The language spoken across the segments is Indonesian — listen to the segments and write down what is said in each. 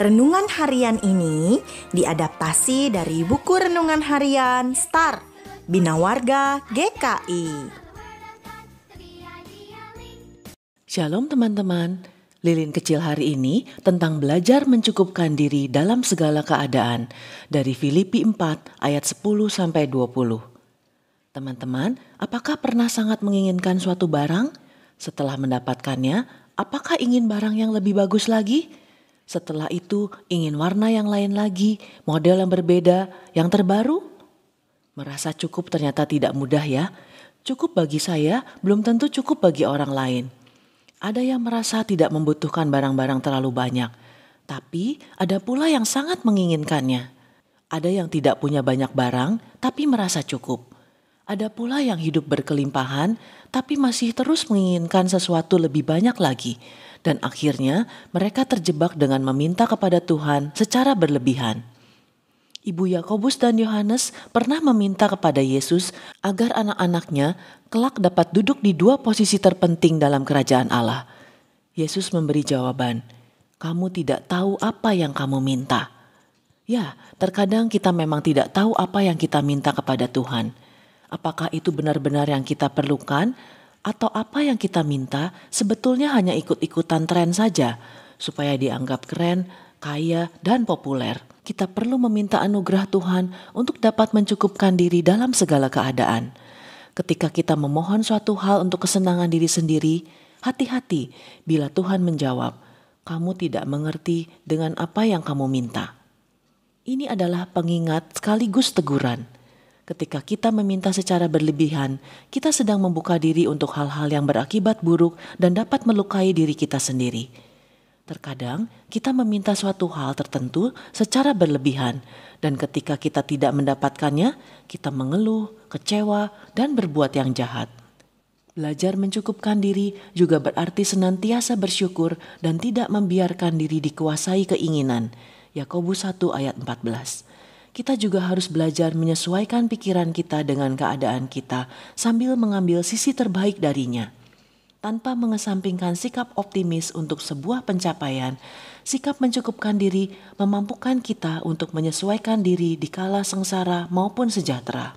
Renungan harian ini diadaptasi dari buku renungan harian Star Bina Warga GKI. Shalom teman-teman. Lilin kecil hari ini tentang belajar mencukupkan diri dalam segala keadaan dari Filipi 4 ayat 10 sampai 20. Teman-teman, apakah pernah sangat menginginkan suatu barang? Setelah mendapatkannya, apakah ingin barang yang lebih bagus lagi? Setelah itu ingin warna yang lain lagi, model yang berbeda, yang terbaru. Merasa cukup ternyata tidak mudah ya. Cukup bagi saya belum tentu cukup bagi orang lain. Ada yang merasa tidak membutuhkan barang-barang terlalu banyak, tapi ada pula yang sangat menginginkannya. Ada yang tidak punya banyak barang tapi merasa cukup ada pula yang hidup berkelimpahan, tapi masih terus menginginkan sesuatu lebih banyak lagi, dan akhirnya mereka terjebak dengan meminta kepada Tuhan secara berlebihan. Ibu Yakobus dan Yohanes pernah meminta kepada Yesus agar anak-anaknya kelak dapat duduk di dua posisi terpenting dalam kerajaan Allah. Yesus memberi jawaban, "Kamu tidak tahu apa yang kamu minta." Ya, terkadang kita memang tidak tahu apa yang kita minta kepada Tuhan apakah itu benar-benar yang kita perlukan atau apa yang kita minta sebetulnya hanya ikut-ikutan tren saja supaya dianggap keren, kaya, dan populer. Kita perlu meminta anugerah Tuhan untuk dapat mencukupkan diri dalam segala keadaan. Ketika kita memohon suatu hal untuk kesenangan diri sendiri, hati-hati bila Tuhan menjawab, "Kamu tidak mengerti dengan apa yang kamu minta." Ini adalah pengingat sekaligus teguran Ketika kita meminta secara berlebihan, kita sedang membuka diri untuk hal-hal yang berakibat buruk dan dapat melukai diri kita sendiri. Terkadang kita meminta suatu hal tertentu secara berlebihan, dan ketika kita tidak mendapatkannya, kita mengeluh, kecewa, dan berbuat yang jahat. Belajar mencukupkan diri juga berarti senantiasa bersyukur dan tidak membiarkan diri dikuasai keinginan. Yakobus 1 ayat 14 kita juga harus belajar menyesuaikan pikiran kita dengan keadaan kita sambil mengambil sisi terbaik darinya. Tanpa mengesampingkan sikap optimis untuk sebuah pencapaian, sikap mencukupkan diri memampukan kita untuk menyesuaikan diri di kala sengsara maupun sejahtera.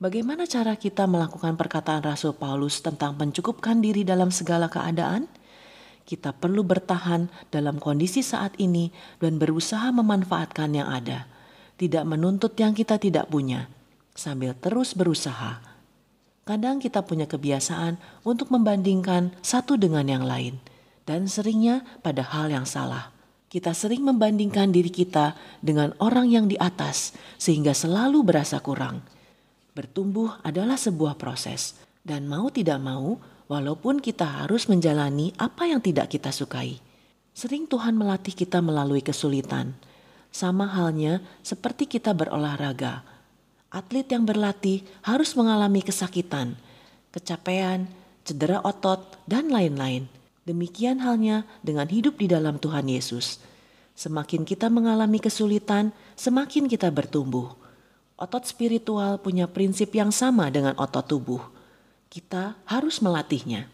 Bagaimana cara kita melakukan perkataan Rasul Paulus tentang mencukupkan diri dalam segala keadaan? Kita perlu bertahan dalam kondisi saat ini dan berusaha memanfaatkan yang ada tidak menuntut yang kita tidak punya, sambil terus berusaha. Kadang kita punya kebiasaan untuk membandingkan satu dengan yang lain, dan seringnya pada hal yang salah. Kita sering membandingkan diri kita dengan orang yang di atas, sehingga selalu berasa kurang. Bertumbuh adalah sebuah proses, dan mau tidak mau, walaupun kita harus menjalani apa yang tidak kita sukai. Sering Tuhan melatih kita melalui kesulitan sama halnya seperti kita berolahraga. Atlet yang berlatih harus mengalami kesakitan, kecapean, cedera otot, dan lain-lain. Demikian halnya dengan hidup di dalam Tuhan Yesus. Semakin kita mengalami kesulitan, semakin kita bertumbuh. Otot spiritual punya prinsip yang sama dengan otot tubuh. Kita harus melatihnya.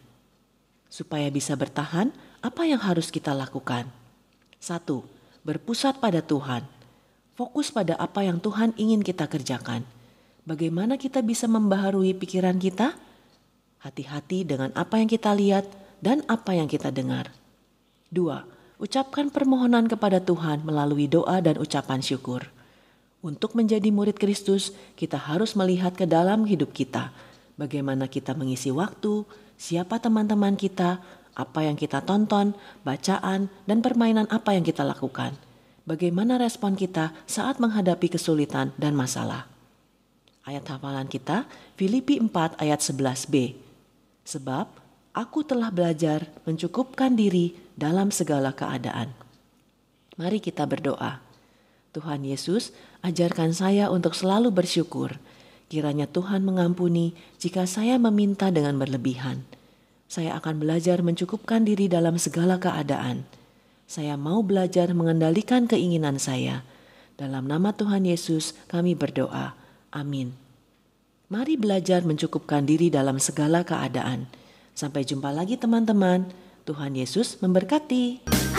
Supaya bisa bertahan, apa yang harus kita lakukan? Satu, berpusat pada Tuhan, fokus pada apa yang Tuhan ingin kita kerjakan. Bagaimana kita bisa membaharui pikiran kita? Hati-hati dengan apa yang kita lihat dan apa yang kita dengar. Dua, ucapkan permohonan kepada Tuhan melalui doa dan ucapan syukur. Untuk menjadi murid Kristus, kita harus melihat ke dalam hidup kita, bagaimana kita mengisi waktu, siapa teman-teman kita, apa yang kita tonton, bacaan, dan permainan apa yang kita lakukan. Bagaimana respon kita saat menghadapi kesulitan dan masalah? Ayat hafalan kita Filipi 4 ayat 11b. Sebab aku telah belajar mencukupkan diri dalam segala keadaan. Mari kita berdoa. Tuhan Yesus, ajarkan saya untuk selalu bersyukur. Kiranya Tuhan mengampuni jika saya meminta dengan berlebihan saya akan belajar mencukupkan diri dalam segala keadaan. Saya mau belajar mengendalikan keinginan saya. Dalam nama Tuhan Yesus, kami berdoa. Amin. Mari belajar mencukupkan diri dalam segala keadaan. Sampai jumpa lagi, teman-teman. Tuhan Yesus memberkati.